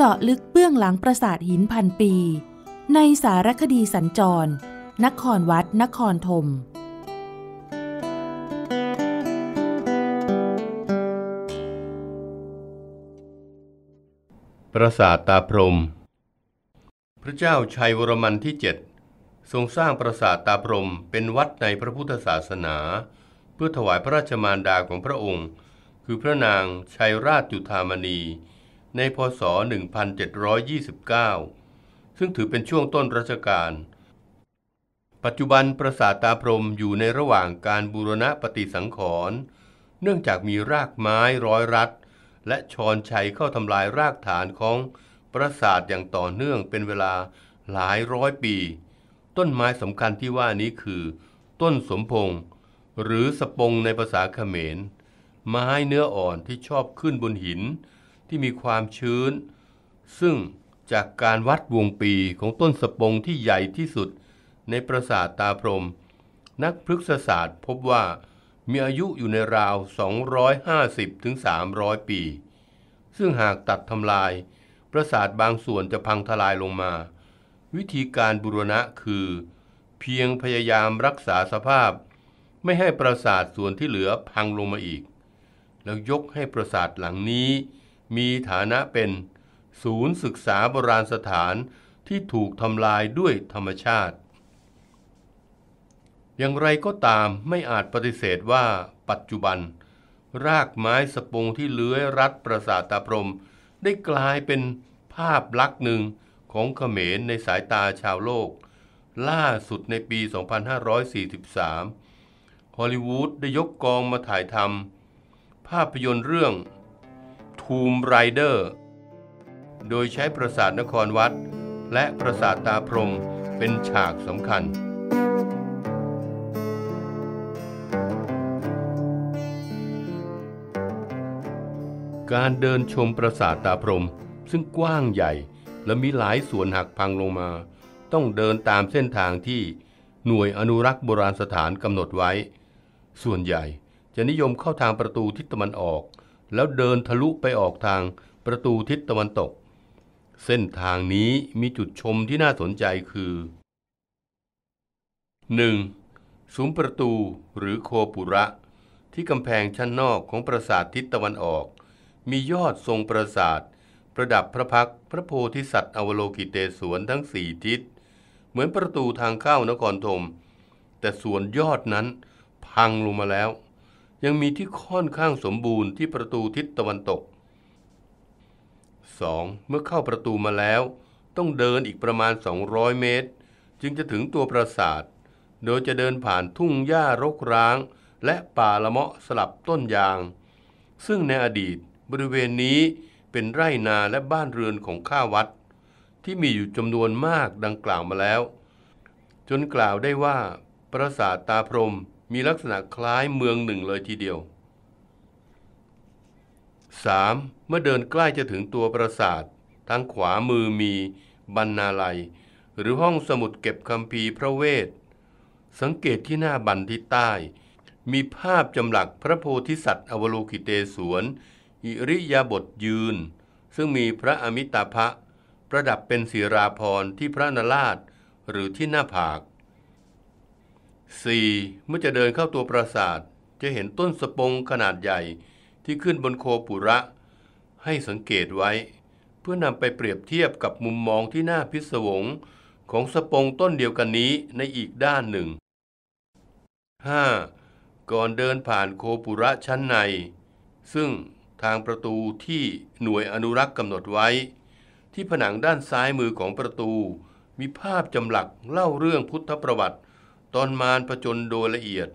เจาะลึกเบื้องหลังปราสาทหินพันปี ในสารคดีสัญจร นครวัดนครธมปราสาทตาพรม พระเจ้าชัยวรมันที่ 7 ทรงสร้างปราสาทตาพรมเป็นวัดในพระพุทธศาสนา เพื่อถวายพระราชมารดาของพระองค์ คือพระนางชัยราชจุธามณีในพศ 1729 ซึ่งถือเป็นช่วงต้นรัชกาลปัจจุบันปราสาทตาพรมอยู่ในระหว่างการบูรณะปฏิสังขรณ์ เนื่องจากมีรากไม้ร้อยรัด และชอนชัยเข้าทำลายรากฐานของปราสาทอย่างต่อเนื่องเป็นเวลาหลายร้อยปี ต้นไม้สำคัญที่ว่านี้คือ ต้นสมพง หรือสปงในภาษาเขมรไม้เนื้ออ่อนที่ชอบขึ้นบนหินที่มีความชื้น ซึ่งจากการวัดวงปีของต้นสปงที่ใหญ่ที่สุดในปราสาทตาพรม นักพฤกษศาสตร์พบว่ามีอายุอยู่ในราว 250-300 ปี ซึ่งหากตัดทำลาย ปราสาทบางส่วนจะพังทลายลงมา วิธีการบูรณะคือ เพียงพยายามรักษาสภาพ ไม่ให้ปราสาทส่วนที่เหลือพังลงมาอีก แล้วยกให้ปราสาทหลังนี้มีฐานะเป็นศูนย์ศึกษาโบราณสถานที่ถูกทำลายด้วยธรรมชาติ อย่างไรก็ตามไม่อาจปฏิเสธว่าปัจจุบัน รากไม้สปงที่เลื้อยรัดประสาทตาพรม ได้กลายเป็นภาพลักษณ์หนึ่งของเขมรในสายตาชาวโลก ล่าสุดในปี 2543 ฮอลลีวูดได้ยกกองมาถ่ายทำภาพยนตร์เรื่องทูมไรเดอร์โดยใช้ปราสาทนครวัดและปราสาทตาพรมเป็นฉากสำคัญ การเดินชมปราสาทตาพรมซึ่งกว้างใหญ่และมีหลายส่วนหักพังลงมา ต้องเดินตามเส้นทางที่หน่วยอนุรักษ์โบราณสถานกำหนดไว้ ส่วนใหญ่จะนิยมเข้าทางประตูทิศตะวันออกแล้วเดินทะลุไปออกทางประตูทิศตะวันตก เส้นทางนี้มีจุดชมที่น่าสนใจคือ 1. ซุ้มประตูหรือโคปุระที่กำแพงชั้นนอกของปราสาททิศตะวันออก มียอดทรงปราสาทประดับพระพักพระโพธิสัตว์อวโลกิเตศวนทั้งสี่ทิศ เหมือนประตูทางเข้านครธม แต่ส่วนยอดนั้นพังลงมาแล้วยังมีที่ค่อนข้างสมบูรณ์ที่ประตูทิศตะวันตก 2. เมื่อเข้าประตูมาแล้วต้องเดินอีกประมาณ 200 เมตร จึงจะถึงตัวปราสาท โดยจะเดินผ่านทุ่งหญ้ารกร้าง และป่าละเมาะสลับต้นยาง ซึ่งในอดีตบริเวณนี้เป็นไร่นาและบ้านเรือนของข้าวัด ที่มีอยู่จำนวนมากดังกล่าวมาแล้ว จนกล่าวได้ว่าปราสาทตาพรมมีลักษณะคล้ายเมืองหนึ่งเลยทีเดียว 3. เมื่อเดินใกล้จะถึงตัวปราสาททางขวามือมีบรรณาลัย หรือห้องสมุดเก็บคำพีพระเวท สังเกตที่หน้าบันที่ใต้ มีภาพจำหลักพระโพธิสัตว์อวโลกิเตศวนอิริยาบถยืน ซึ่งมีพระอมิตาภะประดับเป็นศีราพรที่พระนราช หรือที่หน้าผาก 4. เมื่อจะเดินเข้าตัวปราสาทจะเห็นต้นสปงขนาดใหญ่ที่ขึ้นบนโคปุระ ให้สังเกตไว้ เพื่อนำไปเปรียบเทียบกับมุมมองที่น่าพิศวงของสปงต้นเดียวกันนี้ในอีกด้านหนึ่ง 5. ก่อนเดินผ่านโคปุระชั้นใน ซึ่งทางประตูที่หน่วยอนุรักษ์กำหนดไว้ ที่ผนังด้านซ้ายมือของประตู มีภาพจำหลักเล่าเรื่องพุทธประวัติตอนมารประจนโดยละเอียด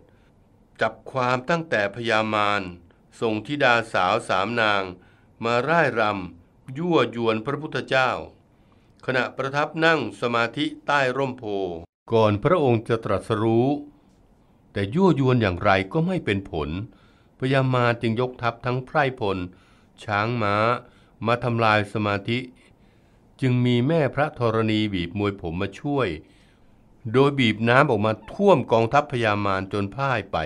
จับความตั้งแต่พยามารส่งธิดาสาวสามนางมาร่ายรำ ยั่วยวนพระพุทธเจ้า ขณะประทับนั่งสมาธิใต้ร่มโพ ก่อนพระองค์จะตรัสรู้ แต่ยั่วยวนอย่างไรก็ไม่เป็นผล พยามารจึงยกทัพทั้งไพรพล ช้างม้ามาทำลายสมาธิ จึงมีแม่พระธรณีบีบมวยผมมาช่วยโดยบีบน้ำออกมาท่วมกองทัพพญามารจนพ่ายไป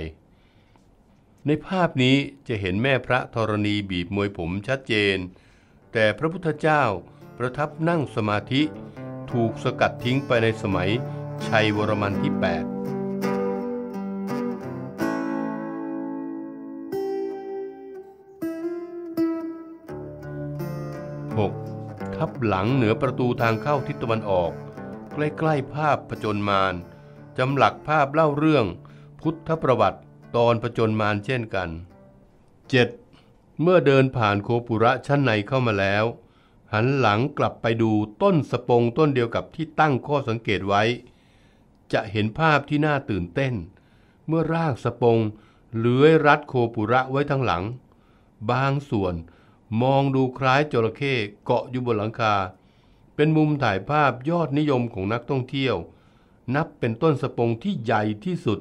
ในภาพนี้จะเห็นแม่พระธรณีบีบมวยผมชัดเจน แต่พระพุทธเจ้าประทับนั่งสมาธิถูกสกัดทิ้งไปในสมัย ชัยวรมันที่8ทับหลังเหนือประตูทางเข้าทิศตะวันออกใกล้ๆภาพผจญมาร จำหลักภาพเล่าเรื่องพุทธประวัติตอนผจญมารเช่นกัน 7. เมื่อเดินผ่านโคปุระชั้นในเข้ามาแล้ว หันหลังกลับไปดูต้นสปงต้นเดียวกับที่ตั้งข้อสังเกตไว้ จะเห็นภาพที่น่าตื่นเต้น เมื่อรากสปงเลื้อยรัดโคปุระไว้ทั้งหลัง บางส่วนมองดูคล้ายจระเข้เกาะอยู่บนหลังคาเป็นมุมถ่ายภาพยอดนิยมของนักท่องเที่ยว นับเป็นต้นสปงที่ใหญ่ที่สุด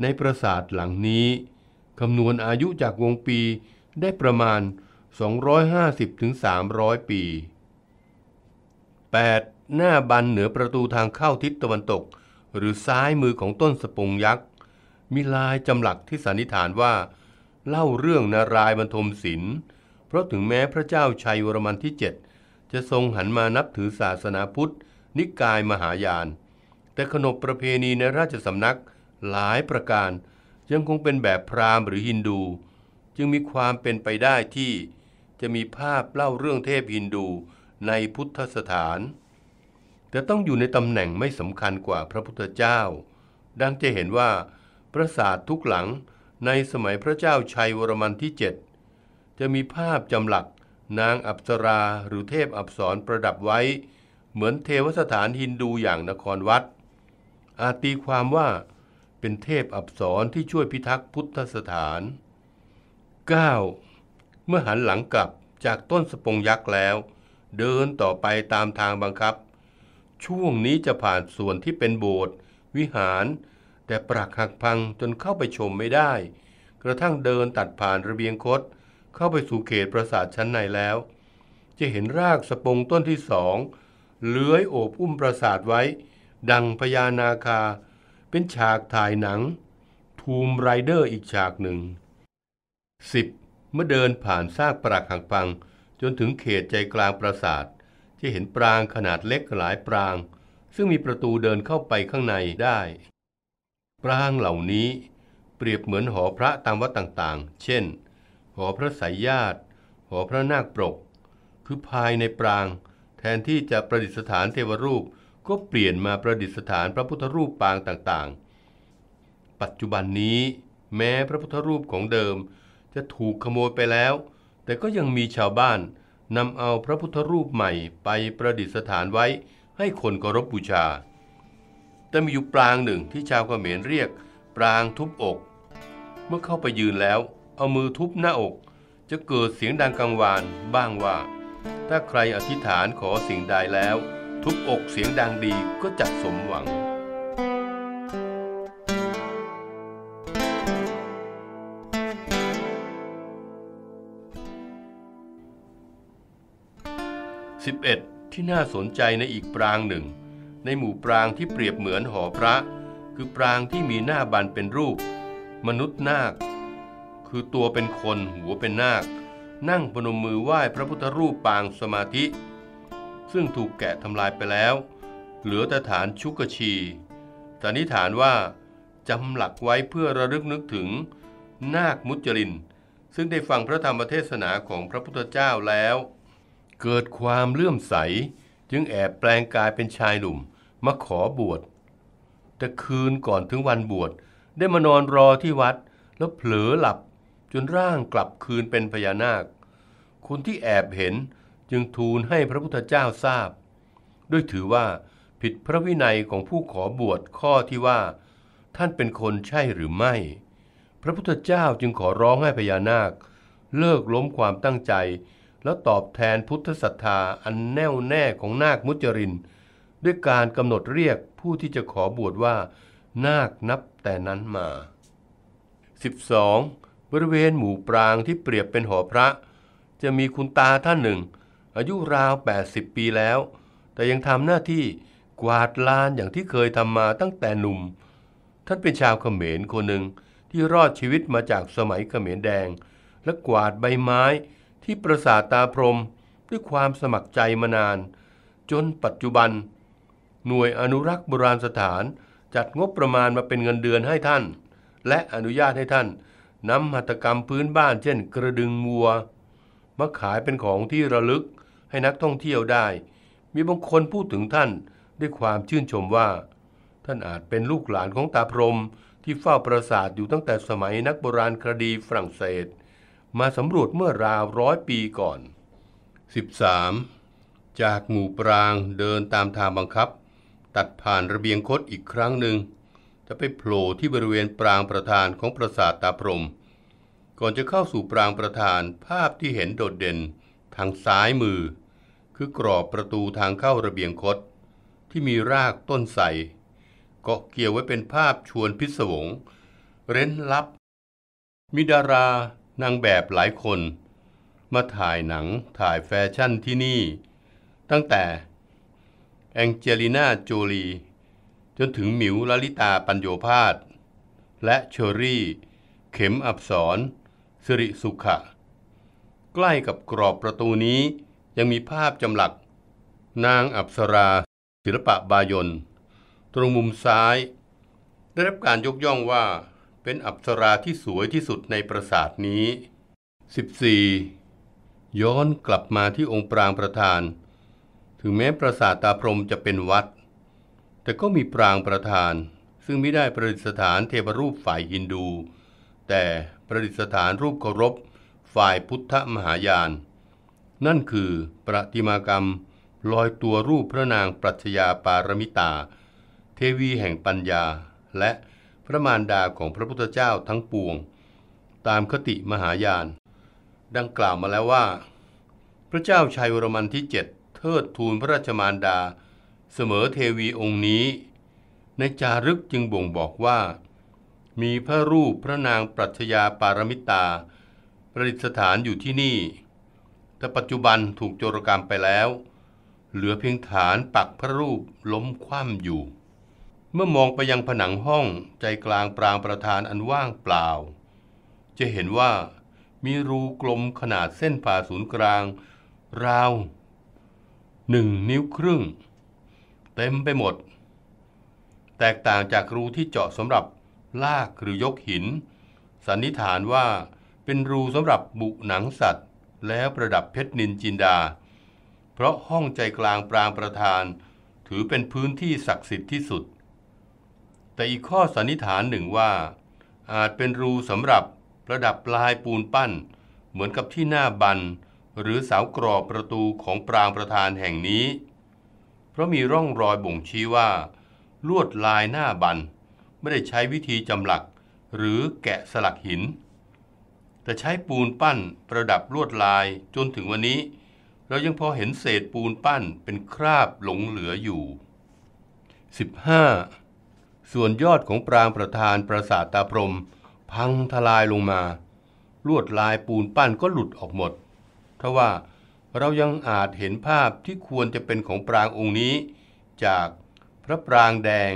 ในปราสาทหลังนี้คำนวณอายุจากวงปีได้ประมาณ 250-300 ปี 8. หน้าบันเหนือประตูทางเข้าทิศตะวันตก หรือซ้ายมือของต้นสปงยักษ์ มีลายจำหลักที่สันนิษฐานว่า เล่าเรื่องนารายบรรทมศิลป์เพราะถึงแม้พระเจ้าชัยวรมันที่ 7จะทรงหันมานับถือศาสนาพุทธ นิกายมหายาน แต่ขนบประเพณีในราชสำนักหลายประการยังคงเป็นแบบพราหมณ์หรือฮินดู จึงมีความเป็นไปได้ที่จะมีภาพเล่าเรื่องเทพฮินดูในพุทธสถาน แต่ต้องอยู่ในตำแหน่งไม่สำคัญกว่าพระพุทธเจ้า ดังจะเห็นว่าปราสาททุกหลังในสมัยพระเจ้าชัยวรมันที่ 7 จะมีภาพจำหลักนางอัปสราหรือเทพอัปสรประดับไว้ เหมือนเทวสถานฮินดูอย่างนครวัด อาตีความว่าเป็นเทพอัปสรที่ช่วยพิทักษ์พุทธสถาน 9. เมื่อหันหลังกลับจากต้นสปงยักษ์แล้ว เดินต่อไปตามทางบังคับ ช่วงนี้จะผ่านส่วนที่เป็นโบสถ์วิหาร แต่ปรักหักพังจนเข้าไปชมไม่ได้ กระทั่งเดินตัดผ่านระเบียงคดเข้าไปสู่เขตปราสาทชั้นในแล้ว จะเห็นรากสปงต้นที่สองเลื้อยโอบอุ้มปราสาทไว้ ดังพญานาคา เป็นฉากถ่ายหนัง ทูมไรเดอร์อีกฉากหนึ่ง 10. เมื่อเดินผ่านซากปรักหักพัง จนถึงเขตใจกลางปราสาทจะเห็นปรางขนาดเล็กหลายปราง ซึ่งมีประตูเดินเข้าไปข้างในได้ปรางเหล่านี้เปรียบเหมือนหอพระตามวัดต่างๆ เช่นอพระสายญาติหอพระนาคปรกคือภายในปราง แทนที่จะประดิษฐานเทวรูปก็เปลี่ยนมาประดิษฐานพระพุทธรูปปางต่าง ๆ ปัจจุบันนี้แม้พระพุทธรูปของเดิมจะถูกขโมยไปแล้ว แต่ก็ยังมีชาวบ้านนำเอาพระพุทธรูปใหม่ไปประดิษฐานไว้ให้คนเคารพบูชา แต่มีอยู่ปรางหนึ่งที่ชาวกเขมรเรียก ปรางทุบอก เมื่อเข้าไปยืนแล้วเอามือทุบหน้าอกจะเกิดเสียงดังกังวานบ้างว่า ถ้าใครอธิษฐานขอสิ่งใดแล้ว ทุบอกเสียงดังดีก็จัสมหวังสิบเอ็ดที่น่าสนใจในอีกปรางหนึ่ง ในหมู่ปรางที่เปรียบเหมือนหอพระ คือปรางที่มีหน้าบานเป็นรูป มนุษย์นาคคือตัวเป็นคนหัวเป็นนาค นั่งปนมมือไหว้พระพุทธรูปปางสมาธิ ซึ่งถูกแกะทำลายไปแล้ว เหลือแต่ฐานชุกชีสันนิษฐานว่าจำหลักไว้เพื่อระลึกนึกถึง นาคมุจลิน ซึ่งได้ฟังพระธรรมเทศนาของพระพุทธเจ้าแล้ว เกิดความเลื่อมใส จึงแอบแปลงกายเป็นชายหนุ่มมาขอบวช แต่คืนก่อนถึงวันบวช ได้มานอนรอที่วัดแล้วเผลอหลับจนร่างกลับคืนเป็นพญานาค คนที่แอบเห็นจึงทูลให้พระพุทธเจ้าทราบ ด้วยถือว่าผิดพระวินัยของผู้ขอบวชข้อที่ว่า ท่านเป็นคนใช่หรือไม่ พระพุทธเจ้าจึงขอร้องให้พญานาค เลิกล้มความตั้งใจ แล้ว ตอบแทนพุทธศรัทธาอันแน่วแน่ของนาคมุจรินด้วยการกำหนดเรียกผู้ที่จะขอบวชว่านาคนับแต่นั้นมา 12. บริเวณหมู่ปรางที่เปรียบเป็นหอพระ จะมีคุณตาท่านหนึ่ง อายุราว 80 ปีแล้ว แต่ยังทำหน้าที่กวาด ลานอย่างที่เคยทำมาตั้งแต่หนุ่ม ท่านเป็นชาวเขมรคนหนึ่งที่รอดชีวิตมาจากสมัยเขมรแดง และกวาดใบไม้ที่ประสาท ตาพรม ด้วยความสมัครใจมานาน จนปัจจุบัน หน่วยอนุรักษ์โบราณสถานจัดงบประมาณมาเป็นเงินเดือนให้ท่าน และอนุญาตให้ท่านนำหัตถกรรมพื้นบ้านเช่นกระดึงวัวมาขายเป็นของที่ระลึกให้นักท่องเที่ยวได้ มีบางคนพูดถึงท่านด้วยความชื่นชมว่า ท่านอาจเป็นลูกหลานของตาพรมที่เฝ้าปราสาทอยู่ตั้งแต่สมัยนักโบราณคดีฝรั่งเศส มาสำรวจเมื่อราวร้อยปีก่อน 13. จากหมู่ปรางเดินตามทางบังคับ ตัดผ่านระเบียงคดอีกครั้งหนึ่งจะไปโผล่ที่บริเวณปรางประธานของปราสาทตาพรมก่อนจะเข้าสู่ปรางประธานภาพที่เห็นโดดเด่นทางซ้ายมือ คือกรอบประตูทางเข้าระเบียงคดที่มีรากต้นใสเกาะเกี่ยวไว้เป็นภาพชวนพิศวงเร้นลับมีดารานางแบบหลายคน มาถ่ายหนังถ่ายแฟชั่นที่นี่ ตั้งแต่ แองเจลิน่าโจลีจนถึงหมิวลลิตาปัญโยพาส และเชอรี่ เข็มอับสรสิริสุขะใกล้กับกรอบประตูนี้ยังมีภาพจำหลัก นางอับสรา ศิลปะบายนตรงมุมซ้าย ได้รับการยกย่องว่าเป็นอับสราที่สวยที่สุดในปราสาทนี้ 14. ย้อนกลับมาที่องค์ปรางประธาน ถึงแม้ปราสาทตาพรมจะเป็นวัดแต่ก็มี ปรางประธาน ซึ่งไม่ได้ประดิษฐานเทวรูปฝ่ายฮินดู แต่ประดิษฐานรูป เคารพฝ่ายพุทธมหายาน นั่นคือ ประติมากรรมลอยตัวรูปพระนางปรัชญาปารมิตา เทวีแห่งปัญญา และพระมารดาของพระพุทธเจ้าทั้งปวง ตามคติมหายาน ดังกล่าวมาแล้วว่า พระเจ้าชัยวรมันที่เจ็ดเทิดทูลพระราชมารดาเสมอเทวีองค์นี้ในจารึกจึงบ่งบอกว่า มีพระรูปพระนางปรัชญาปารมิตาประดิษฐานอยู่ที่นี่ แต่ปัจจุบันถูกโจรกรรมไปแล้ว เหลือเพียงฐานปักพระรูปล้มคว่ำอยู่ เมื่อมองไปยังผนังห้องใจกลางปรางประธานอันว่างเปล่า จะเห็นว่ามีรูกลมขนาดเส้นผ่าศูนย์กลางราวหนึ่งนิ้วครึ่งเต็มไปหมดแตกต่างจากรูที่เจาะสำหรับลากหรือยกหินสันนิษฐานว่าเป็นรูสำหรับบุหนังสัตว์ แล้วประดับเพชรนินจินดา เพราะห้องใจกลางปรางประธาน ถือเป็นพื้นที่ศักดิ์สิทธิ์ที่สุด แต่อีกข้อสันนิษฐานหนึ่งว่า อาจเป็นรูสำหรับประดับปลายปูนปั้น เหมือนกับที่หน้าบันหรือเสากรอบประตูของปรางประธานแห่งนี้เพราะมีร่องรอยบ่งชี้ว่า ลวดลายหน้าบันไม่ได้ใช้วิธีจำหลักหรือแกะสลักหิน แต่ใช้ปูนปั้นประดับลวดลายจนถึงวันนี้ เรายังพอเห็นเศษปูนปั้นเป็นคราบหลงเหลืออยู่ 15. ส่วนยอดของปรางประธานปราสาทตาพรมพังทลายลงมา ลวดลายปูนปั้นก็หลุดออกหมดทว่าเรายังอาจเห็นภาพที่ควรจะเป็นของปรางองค์นี้ จากพระปรางแดง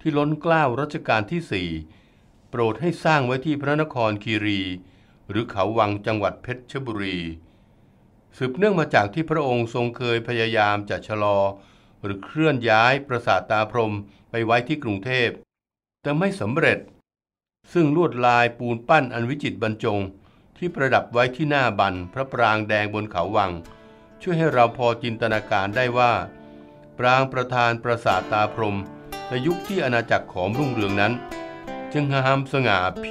ที่ล้นกล้าวรัชกาลที่สี่โปรดให้สร้างไว้ที่พระนครคีรี หรือเขาวังจังหวัดเพชรบุรี สืบเนื่องมาจากที่พระองค์ทรงเคยพยายามจะชะลอ หรือเคลื่อนย้ายปราสาทตาพรมไปไว้ที่กรุงเทพ แต่ไม่สำเร็จซึ่งลวดลายปูนปั้นอันวิจิตบรรจงที่ประดับไว้ที่หน้าบัน พระปรางแดงบนเขาวัง ช่วยให้เราพอจินตนาการได้ว่า ปรางประธานประสาทตาพรม ในยุคที่อาณาจักรขอมรุ่งเรืองนั้น จึงหามสง่าเพ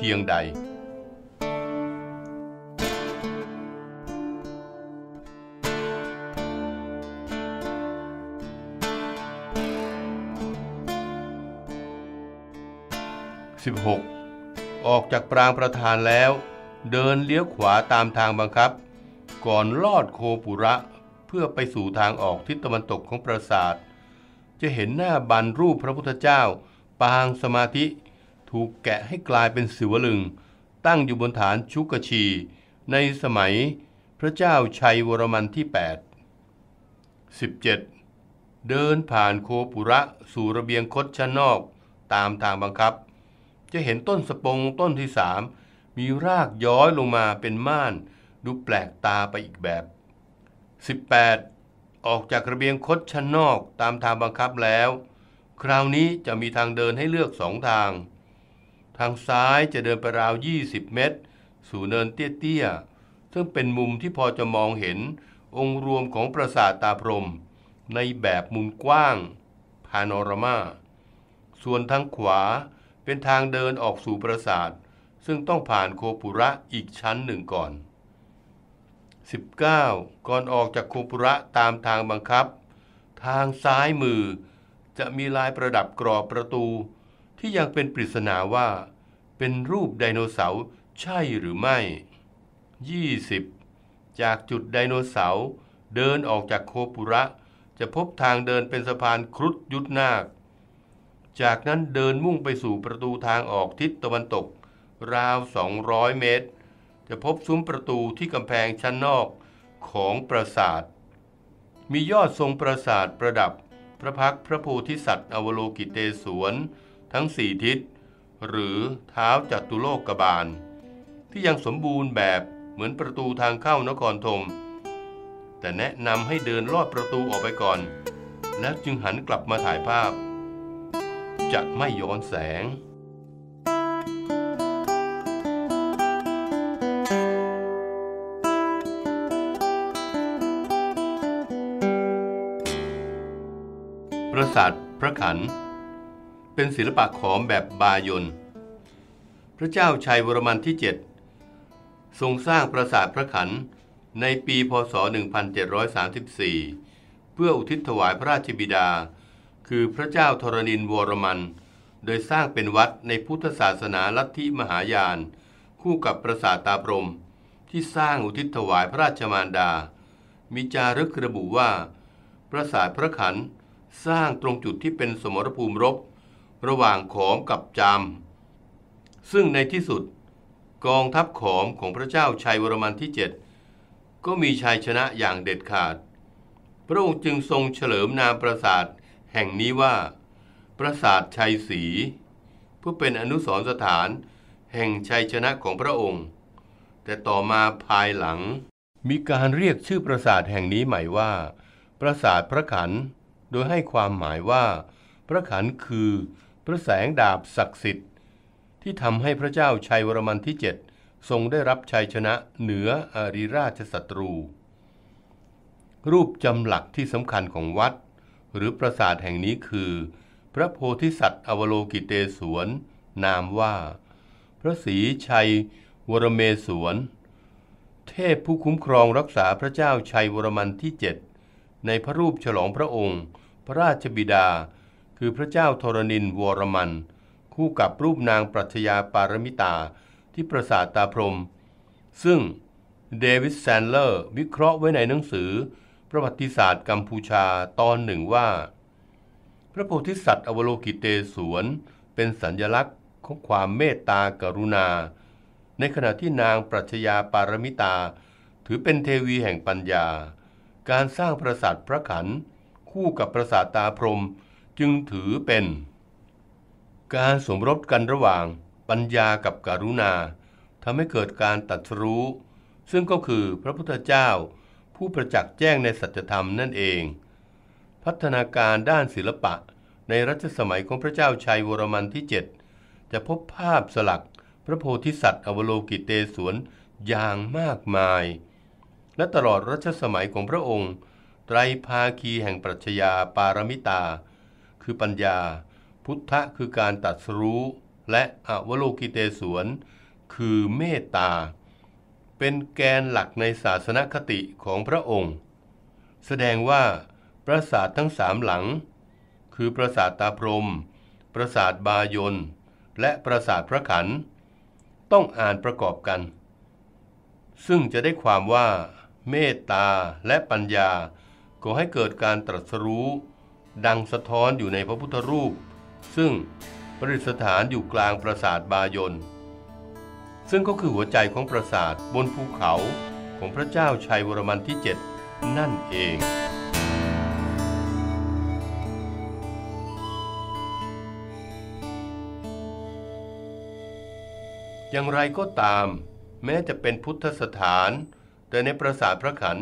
ียงใดออกจากปรางประธานแล้วเดินเลี้ยวขวาตามทางบังคับ ก่อนลอดโคปุระเพื่อไปสู่ทางออกทิศตะวันตกของปราสาท จะเห็นหน้าบันรูปพระพุทธเจ้า ปางสมาธิ ถูกแกะให้กลายเป็นสิวลึง ตั้งอยู่บนฐานชุกชี ในสมัยพระเจ้าชัยวรมันที่ 8 17เดินผ่านโคปุระสู่ระเบียงคดชั้นนอกตามทางบังคับ จะเห็นต้นสปงต้นที่สามมีรากย้อยลงมาเป็นม่าน ดูแปลกตาไปอีกแบบ 18. ออกจากระเบียงคดชั้นนอกตามทางบังคับแล้ว คราวนี้จะมีทางเดินให้เลือกสองทาง ทางซ้ายจะเดินไปราว 20 เมตร สู่เนินเตี้ย ๆ ซึ่งเป็นมุมที่พอจะมองเห็นองค์รวมของปราสาทตาพรม ในแบบมุมกว้าง พานอรามา ส่วนทางขวาเป็นทางเดินออกสู่ปราสาทซึ่งต้องผ่านโคปุระอีกชั้นหนึ่งก่อน 19. ก่อนออกจากโคปุระตามทางบังคับ ทางซ้ายมือ จะมีลายประดับกรอบประตู ที่ยังเป็นปริศนาว่า เป็นรูปไดโนเสาร์ใช่หรือไม่ 20. จากจุดไดโนเสาร์เดินออกจากโคปุระจะพบทางเดินเป็นสะพานครุฑยุทธนาค จากนั้นเดินมุ่งไปสู่ประตูทางออกทิศตะวันตกราว 200 เมตร จะพบซุ้มประตูที่กำแพงชั้นนอกของปราสาท มียอดทรงปราสาทประดับ พระพักพระโพธิสัตว์อวโลกิเตศวน ทั้งสี่ทิศ หรือเท้าจัตุโลกกบาล ที่ยังสมบูรณ์แบบเหมือนประตูทางเข้านครธม แต่แนะนำให้เดินลอดประตูออกไปก่อน แล้วจึงหันกลับมาถ่ายภาพ จะไม่ย้อนแสงศาสตร์พระขัน เป็นศิลปะขอมแบบบายนพระเจ้าชัยวรมันที่ 7 ทรงสร้างปราสาทพระขันในปีพศ 1734 เพื่ออุทิศถวายพระราชบิดา คือพระเจ้าธรณินวรมันโดยสร้างเป็นวัดในพุทธศาสนาลัทธิมหายาน คู่กับปราสาทตาพรมที่สร้างอุทิศถวายพระราชมารดามีจารึกระบุว่า ปราสาทพระขันสร้างตรงจุดที่เป็นสมรภูมิรบระหว่างขอมกับจามซึ่งในที่สุดกองทัพขอมของพระเจ้าชัยวรมันที่ 7 ก็มีชัยชนะอย่างเด็ดขาด พระองค์จึงทรงเฉลิมนามปราสาท แห่งนี้ว่า ปราสาทชัยศรีเพื่อเป็นอนุสรสถาน แห่งชัยชนะของพระองค์ แต่ต่อมาภายหลังมีการเรียกชื่อปราสาทแห่งนี้ใหม่ว่า ปราสาทพระขันโดยให้ความหมายว่า พระขันคือพระแสงดาบศักดิ์สิทธิ์ ที่ทำให้พระเจ้าชัยวรมันที่ 7 ทรงได้รับชัยชนะ เหนืออาริราชศัตรู รูปจำหลักที่สำคัญของวัด หรือปราสาทแห่งนี้คือ พระโพธิสัตว์อวโลกิเตศวน นามว่า พระศรีชัยวรเมศวนเทพผู้คุ้มครองรักษาพระเจ้าชัยวรมันที่7ในพระรูปฉลองพระองค์ระราชบิดาคือพระเจ้าธรณินวรมัน คู่กับรูปนางปรัชญาปารมิตา ที่ปราสาทตาพรมซึ่งเดวิดแซนเลอร์วิเคราะห์ไว้ในหนังสือประวัติศาสตร์กัมพูชาตอนหนึ่งว่า พระโพธิสัตว์อวโลกิเตศวนเป็นสัญญลักษณ์ของความเมตตากรุณา ในขณะที่นางปรัชญาปารมิตา ถือเป็นเทวีแห่งปัญญา การสร้างปราสาทพระขันธคู่กับประสาทตาพรมจึงถือเป็น การสมรสกันระหว่างปัญญากับการุณาทำให้เกิดการตัดรู้ ซึ่งก็คือพระพุทธเจ้า ผู้ประจักษ์แจ้งในสัจธรรมนั่นเอง พัฒนาการด้านศิลปะในรัชสมัยของพระเจ้าชัยวรมันที่ 7 จะพบภาพสลักพระโพธิสัตว์อวโลกิเตสวนอย่างมากมาย และตลอดรัชสมัยของพระองค์ไตรภาคีแห่งปรัชญาปารมิตา คือปัญญา พุทธะคือการตัดรู้และอวโลกิเตสวนคือเมตตา เป็นแกนหลักในศาสนคติของพระองค์ แสดงว่าปราสาททั้งสามหลัง คือปราสาทตาพรม ปราสาทบายน และปราสาทพระขัน ต้องอ่านประกอบกัน ซึ่งจะได้ความว่าเมตตาและปัญญาขอให้เกิดการตรัสรู้ดังสะท้อนอยู่ในพระพุทธรูป ซึ่งประดิษฐานอยู่กลางปราสาทบายนซึ่งก็คือหัวใจของปราสาทบนภูเขาของพระเจ้าชัยวรมันที่ 7 นั่นเอง อย่างไรก็ตาม แม้จะเป็นพุทธสถาน แต่ในปราสาทพระขัน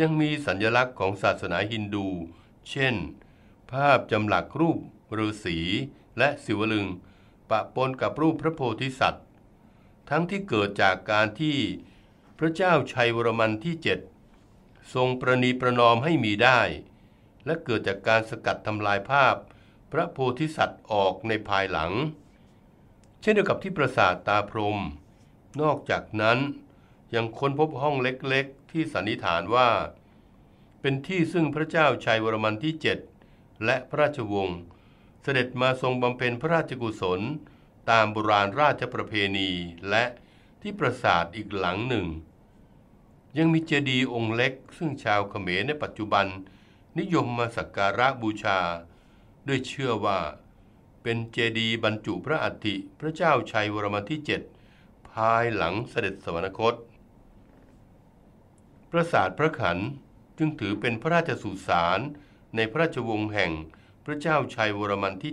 ยังมีสัญลักษณ์ของศาสนาฮินดู เช่น ภาพจำหลักรูปฤาษีและสิวลึง ปะปนกับรูปพระโพธิสัตว์ ทั้งที่เกิดจากการที่พระเจ้าชัยวรมันที่7ทรงประนีประนอมให้มีได้ และเกิดจากการสกัดทำลายภาพพระโพธิสัตว์ออกในภายหลัง เช่นเดียวกับที่ปราสาทตาพรมนอกจากนั้นยังค้นพบห้องเล็กๆ ที่สันนิษฐานว่า เป็นที่ซึ่งพระเจ้าชัยวรมันที่ 7 และพระราชวงศ์เสด็จมาทรงบำเพ็ญพระราชกุศล ตามโบราณราชประเพณีและที่ปราสาทอีกหลังหนึ่ง ยังมีเจดีย์องค์เล็ก ซึ่งชาวเขมรในปัจจุบัน นิยมมาสักการะบูชาด้วยเชื่อว่า เป็นเจดีย์บรรจุพระอัฐิพระเจ้าชัยวรมันที่ 7 ภายหลังเสด็จสวรรคตพระศาสตร์พระขันจึงถือเป็นพระราชสุสานในพระราชวงศ์แห่งพระเจ้าชัยวรมันที่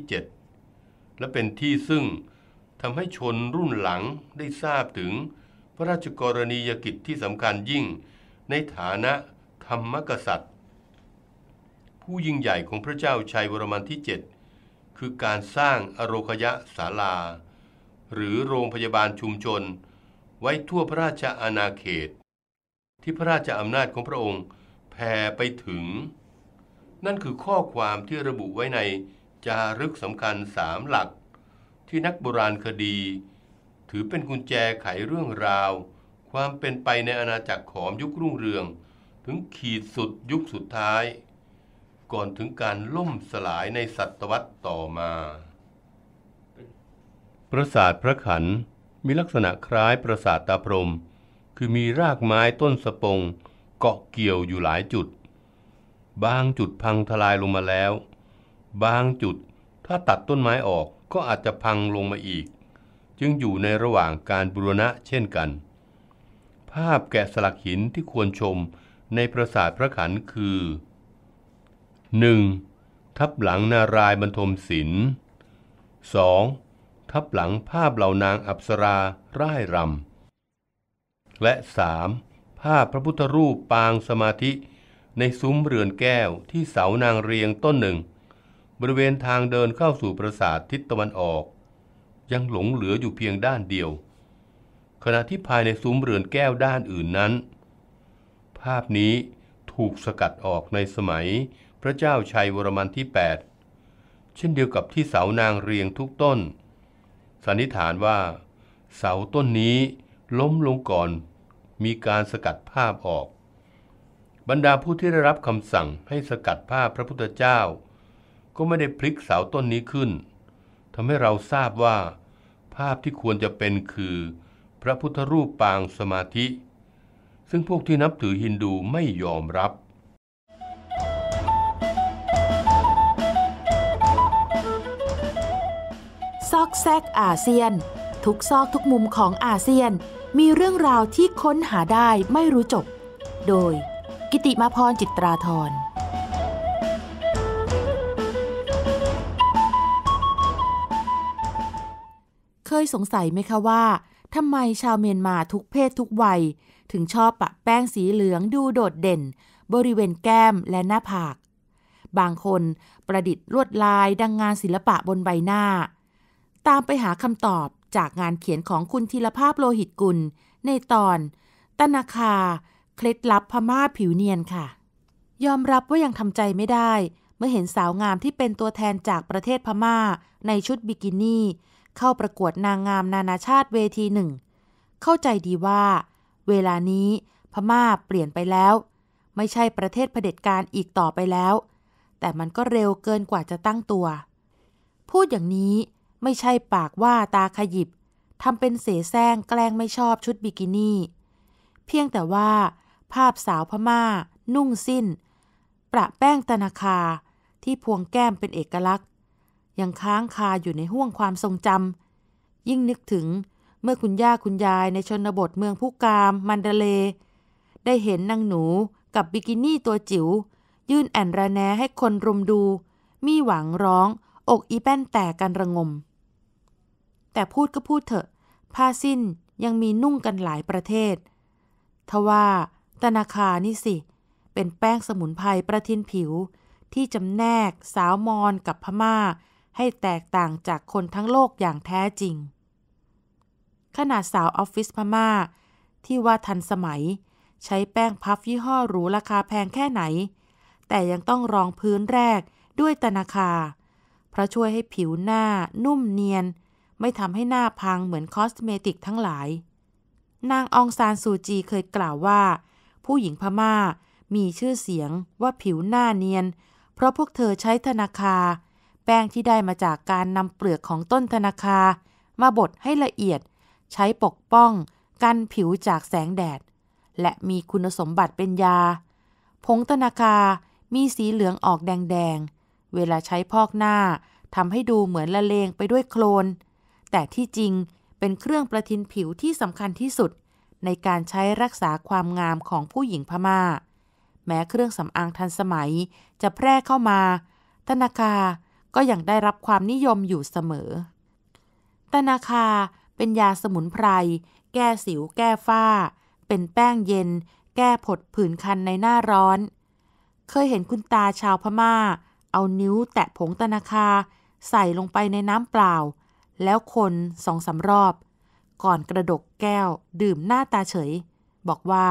7 และเป็นที่ซึ่งทำให้ชนรุ่นหลังได้ทราบถึงพระราชกรณียกิจที่สำคัญยิ่งในฐานะธรรมกษัตริย์ ผู้ยิ่งใหญ่ของพระเจ้าชัยวรมันที่ 7 คือการสร้างอโรคยะศาลา หรือโรงพยาบาลชุมชนไว้ทั่วพระราชอาณาเขตที่พระราชอำนาจของพระองค์แผ่ไปถึง นั่นคือข้อความที่ระบุไว้ในจารึกสำคัญสามหลัก ที่นักโบราณคดี ถือเป็นกุญแจไขเรื่องราว ความเป็นไปในอาณาจักรขอมยุครุ่งเรือง ถึงขีดสุดยุคสุดท้าย ก่อนถึงการล่มสลายในศตวรรษต่อมาปราสาทพระขันมีลักษณะคล้ายปราสาทตาพรมคือมีรากไม้ต้นสปงเกาะเกี่ยวอยู่หลายจุดบางจุดพังทลายลงมาแล้ว บางจุดถ้าตัดต้นไม้ออกก็อาจจะพังลงมาอีก จึงอยู่ในระหว่างการบูรณะเช่นกัน ภาพแกะสลักหินที่ควรชมในปราสาทพระขันคือ 1. ทับหลังนารายบรรทมศิลป์ 2. ทับหลังภาพเหล่านางอับสราร่ายรำและ 3. ภาพพระพุทธรูปปางสมาธิในซุ้มเรือนแก้วที่เสานางเรียงต้นหนึ่ง บริเวณทางเดินเข้าสู่ปราสาททิศตะวันออก ยังหลงเหลืออยู่เพียงด้านเดียว ขณะที่ภายในซุ้มเรือนแก้วด้านอื่นนั้น ภาพนี้ถูกสกัดออกในสมัยพระเจ้าชัยวรมันที่ 8 เช่นเดียวกับที่เสานางเรียงทุกต้นสันนิษฐานว่า เสาต้นนี้ล้มลงก่อนมีการสกัดภาพออก บรรดาผู้ที่ได้รับคำสั่งให้สกัดภาพพระพุทธเจ้า ก็ไม่ได้พลิกเสาต้นนี้ขึ้นทำให้เราทราบว่า ภาพที่ควรจะเป็นคือ พระพุทธรูปปางสมาธิ ซึ่งพวกที่นับถือฮินดูไม่ยอมรับ ซอกแซกอาเซียนทุกซอกทุกมุมของอาเซียนมีเรื่องราวที่ค้นหาได้ไม่รู้จบ โดย กิติมาพรจิตราธรเคยสงสัยไหมคะว่าทำไมชาวเมียนมาทุกเพศทุกวัยถึงชอบปะแป้งสีเหลืองดูโดดเด่น บริเวณแก้มและหน้าผาก บางคนประดิษฐ์ลวดลายดังงานศิลปะบนใบหน้า ตามไปหาคำตอบจากงานเขียนของคุณธีรภาพโลหิตกุล ในตอนตนาคา เคล็ดลับพม่าผิวเนียนค่ะ ยอมรับว่ายังทำใจไม่ได้ เมื่อเห็นสาวงามที่เป็นตัวแทนจากประเทศพม่า ในชุดบิกินี่เข้าประกวดนางงามนานาชาติเวทีหนึ่ง เข้าใจดีว่า เวลานี้พม่าเปลี่ยนไปแล้ว ไม่ใช่ประเทศเผด็จการอีกต่อไปแล้ว แต่มันก็เร็วเกินกว่าจะตั้งตัว พูดอย่างนี้ไม่ใช่ปากว่าตาขยิบทำเป็นเสแสร้งแกล้งไม่ชอบชุดบิกินี่ เพียงแต่ว่าภาพสาวพมา่า นุ่งสิ้น ประแป้งตนาคาที่พวงแก้มเป็นเอกลักษณ์ ยังค้างคาอยู่ในห้วงความทรงจำยิ่งนึกถึง เมื่อคุณย่าคุณยายในชนบทเมืองผู้กาม มันเดเล ได้เห็นนางหนู กับบิกินี่ตัวจิว๋วยื่นแอนระแนให้คนรุมดู มีหวังร้องอกอีแป้นแตกกันระงมแต่พูดก็พูดเถอะ ผ้าสิ้นยังมีนุ่งกันหลายประเทศ ทว่า ตนาคานี่สิ เป็นแป้งสมุนไพรประทินผิว ที่จำแนกสาวมอนกับพมา่า ให้แตกต่างจากคนทั้งโลกอย่างแท้จริง ขนาดสาวออฟฟิศพมา่า ที่ว่าทันสมัยใช้แป้งพับยี่ห้อหรูราคาแพงแค่ไหน แต่ยังต้องรองพื้นแรกด้วยตนาคาเพราะช่วยให้ผิวหน้านุ่มเนียนไม่ทำให้หน้าพังเหมือนคอสเมติกทั้งหลาย นางองซานซูจีเคยกล่าวว่า ผู้หญิงพม่ามีชื่อเสียงว่าผิวหน้าเนียน เพราะพวกเธอใช้ธนาคา แป้งที่ได้มาจากการนำเปลือกของต้นธนาคา มาบดให้ละเอียดใช้ปกป้องกันผิวจากแสงแดด และมีคุณสมบัติเป็นยาผงธนาคามีสีเหลืองออกแดงๆ เวลาใช้พอกหน้าทำให้ดูเหมือนละเลงไปด้วยโคลนแต่ที่จริงเป็นเครื่องประทินผิวที่สำคัญที่สุด ในการใช้รักษาความงามของผู้หญิงพมา่า แม้เครื่องสำอางทันสมัยจะแพร่เข้ามาธนาคาก็ยังได้รับความนิยมอยู่เสมอธนาคาเป็นยาสมุนไพร แก้สิวแก้ฝ้า เป็นแป้งเย็น แก้ผด ผื่นคันในหน้าร้อน เคยเห็นคุณตาชาวพมา่า เอานิ้วแตะผงตนาคาใส่ลงไปในน้ำเปล่าแล้วคนสองสารอบ ก่อนกระดกแก้วดื่มหน้าตาเฉย บอกว่า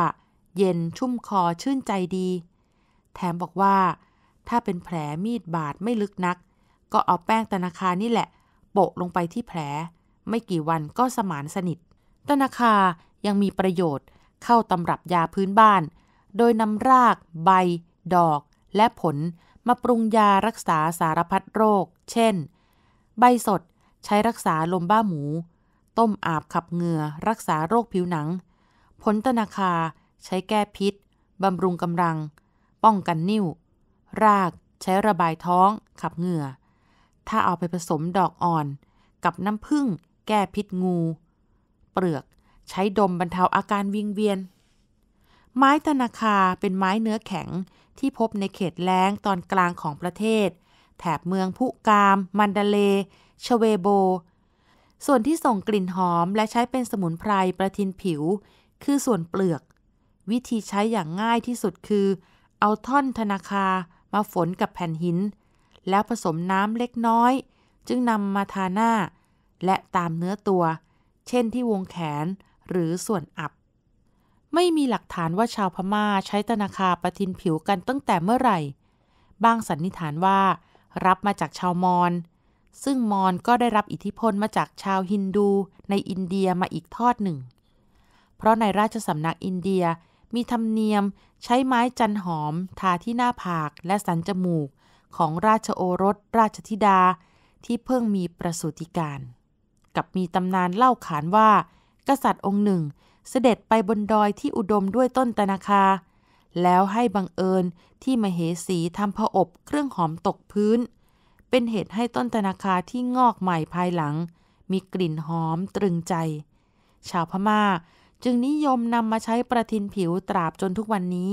เย็นชุ่มคอชื่นใจดี แถมบอกว่า ถ้าเป็นแผลมีดบาดไม่ลึกนัก ก็เอาแป้งตนาคานี่แหละ โปะลงไปที่แผล ไม่กี่วันก็สมานสนิท ตนาคายังมีประโยชน์เข้าตำรับยาพื้นบ้าน โดยนำราก ใบ ดอกและผลมาปรุงยารักษาสารพัดโรค เช่น ใบสดใช้รักษาลมบ้าหมู ต้มอาบขับเหงื่อ รักษาโรคผิวหนัง ผลตนาคาใช้แก้พิษ บำรุงกำลัง ป้องกันนิ่วรากใช้ระบายท้อง ขับเหงื่อ ถ้าเอาไปผสมดอกอ่อนกับน้ำผึ้งแก้พิษงู เปลือกใช้ดมบรรเทาอาการวิงเวียน ไม้ตนาคาเป็นไม้เนื้อแข็งที่พบในเขตแล้งตอนกลางของประเทศ แถบเมืองพุกามมันดาเลชเวโบ ส่วนที่ส่งกลิ่นหอมและใช้เป็นสมุนไพรประทินผิว คือส่วนเปลือก วิธีใช้อย่างง่ายที่สุดคือ เอาท่อนธนาคามาฝนกับแผ่นหิน แล้วผสมน้ำเล็กน้อย จึงนำมาทาหน้าและตามเนื้อตัว เช่นที่วงแขนหรือส่วนอับ ไม่มีหลักฐานว่าชาวพม่าใช้ธนาคาประทินผิวกันตั้งแต่เมื่อไหร่บางสันนิษฐานว่ารับมาจากชาวมอญซึ่งมอญก็ได้รับอิทธิพลมาจากชาวฮินดูในอินเดียมาอีกทอดหนึ่ง เพราะในราชสำนักอินเดียมีธรรมเนียมใช้ไม้จันหอม ทาที่หน้าผากและสันจมูกของราชโอรสราชธิดา ที่เพิ่งมีประสูติการ กับมีตำนานเล่าขานว่า กษัตริย์องค์หนึ่งเสด็จไปบนดอยที่อุดมด้วยต้นตนาคา แล้วให้บังเอิญที่มเหสีทำผอบ เครื่องหอมตกพื้นเป็นเหตุให้ต้นธนาคาที่งอกใหม่ภายหลัง มีกลิ่นหอมตรึงใจ ชาวพมา่าจึงนิยมนำมาใช้ประทินผิวตราบจนทุกวันนี้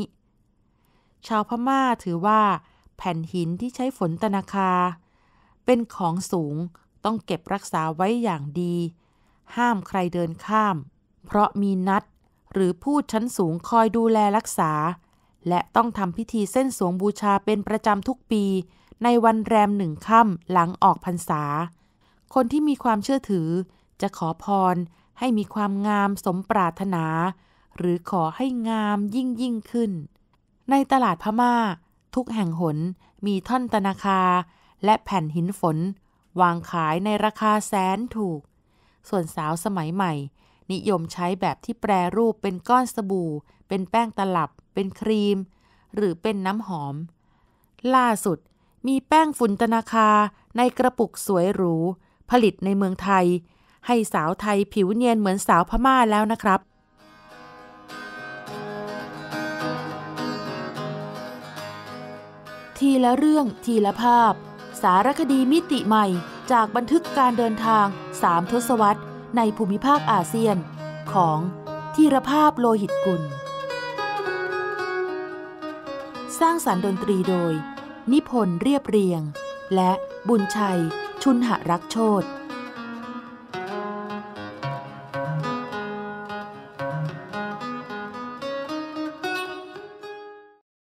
ชาวพม่าถือว่าแผ่นหินที่ใช้ฝนตนาคา เป็นของสูงต้องเก็บรักษาไว้อย่างดี ห้ามใครเดินข้าม เพราะมีนัดหรือผู้ชั้นสูงคอยดูแลรักษา และต้องทำพิธีเส้นสวงบูชาเป็นประจำทุกปีในวันแรมหนึ่งค่ำหลังออกพรรษา คนที่มีความเชื่อถือ จะขอพรให้มีความงามสมปรารถนา หรือขอให้งามยิ่งยิ่งขึ้น ในตลาดพมา่า ทุกแห่งหนมีท่อนตนาคาและแผ่นหินฝน วางขายในราคาแสนถูก ส่วนสาวสมัยใหม่ นิยมใช้แบบที่แปรรูปเป็นก้อนสบู่ เป็นแป้งตลับ เป็นครีม หรือเป็นน้ำหอม ล่าสุดมีแป้งฝุ่นตนาคาในกระปุกสวยหรู ผลิตในเมืองไทย ให้สาวไทยผิวเนียนเหมือนสาวพม่าแล้วนะครับ ทีละเรื่องทีละภาพ สารคดีมิติใหม่จากบันทึกการเดินทางสามทศวรรษในภูมิภาคอาเซียน ของทีรภาพโลหิตกุลสร้างสารรค์ดนตรีโดยนิพนธ์เรียบเรียง และบุญชัย ชุนหรักโชต